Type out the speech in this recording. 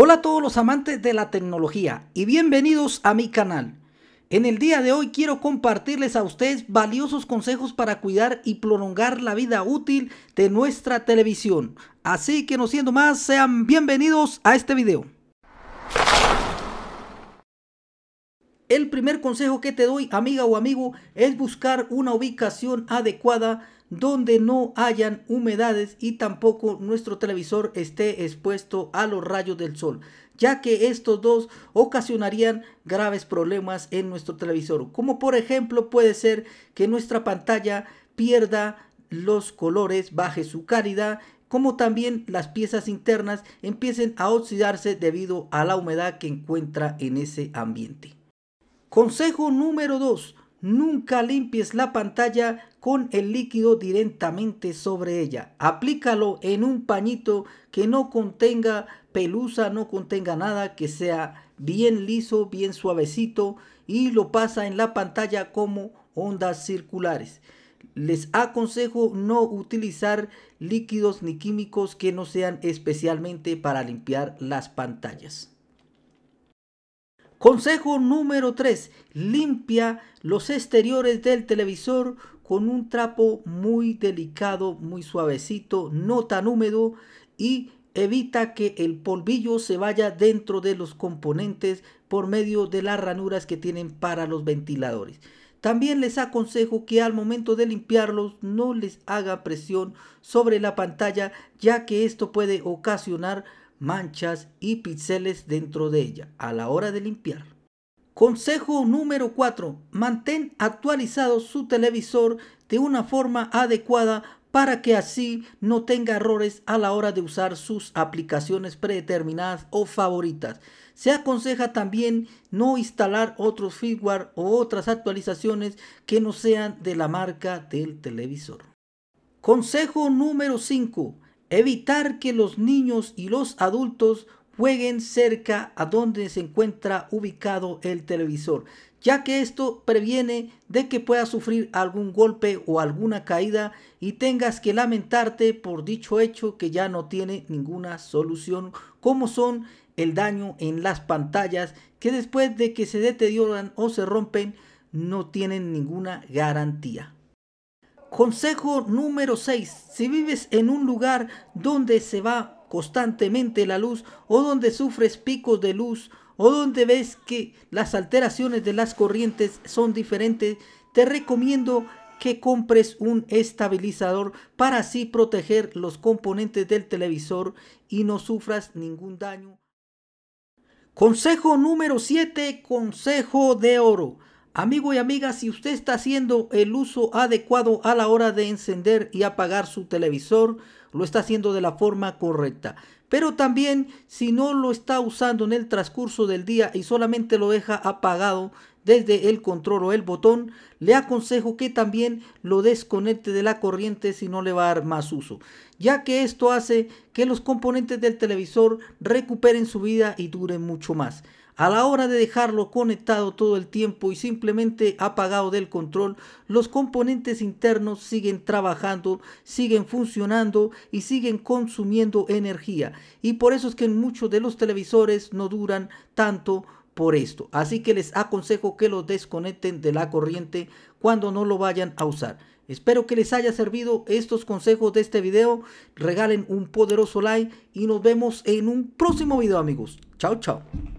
Hola a todos los amantes de la tecnología y bienvenidos a mi canal. En el día de hoy quiero compartirles a ustedes valiosos consejos para cuidar y prolongar la vida útil de nuestra televisión. Así que no siendo más, sean bienvenidos a este video. El primer consejo que te doy, amiga o amigo, es buscar una ubicación adecuada donde no hayan humedades y tampoco nuestro televisor esté expuesto a los rayos del sol, ya que estos dos ocasionarían graves problemas en nuestro televisor, como por ejemplo puede ser que nuestra pantalla pierda los colores, baje su calidad, como también las piezas internas empiecen a oxidarse debido a la humedad que encuentra en ese ambiente. Consejo número 2. Nunca limpies la pantalla con el líquido directamente sobre ella. Aplícalo en un pañito que no contenga pelusa, no contenga nada, que sea bien liso, bien suavecito y lo pasa en la pantalla como ondas circulares. Les aconsejo no utilizar líquidos ni químicos que no sean especialmente para limpiar las pantallas. Consejo número 3. Limpia los exteriores del televisor con un trapo muy delicado, muy suavecito, no tan húmedo y evita que el polvillo se vaya dentro de los componentes por medio de las ranuras que tienen para los ventiladores. También les aconsejo que al momento de limpiarlos no les haga presión sobre la pantalla ya que esto puede ocasionar manchas y píxeles dentro de ella a la hora de limpiar. Consejo número 4. Mantén actualizado su televisor de una forma adecuada para que así no tenga errores a la hora de usar sus aplicaciones predeterminadas o favoritas. Se aconseja también no instalar otros firmware o otras actualizaciones que no sean de la marca del televisor. Consejo número 5 evitar que los niños y los adultos jueguen cerca a donde se encuentra ubicado el televisor, ya que esto previene de que puedas sufrir algún golpe o alguna caída y tengas que lamentarte por dicho hecho que ya no tiene ninguna solución, como son el daño en las pantallas que después de que se deterioran o se rompen no tienen ninguna garantía. Consejo número 6. Si vives en un lugar donde se va constantemente la luz o donde sufres picos de luz o donde ves que las alteraciones de las corrientes son diferentes, te recomiendo que compres un estabilizador para así proteger los componentes del televisor y no sufras ningún daño. Consejo número 7, consejo de oro. Amigo y amiga, si usted está haciendo el uso adecuado a la hora de encender y apagar su televisor, lo está haciendo de la forma correcta. Pero también si no lo está usando en el transcurso del día y solamente lo deja apagado, desde el control o el botón, le aconsejo que también lo desconecte de la corriente si no le va a dar más uso, ya que esto hace que los componentes del televisor recuperen su vida y duren mucho más. A la hora de dejarlo conectado todo el tiempo y simplemente apagado del control, los componentes internos siguen trabajando, siguen funcionando y siguen consumiendo energía. Y por eso es que en muchos de los televisores no duran tanto por esto. Así que les aconsejo que lo desconecten de la corriente cuando no lo vayan a usar. Espero que les haya servido estos consejos de este video. Regalen un poderoso like y nos vemos en un próximo video amigos. Chao, chao.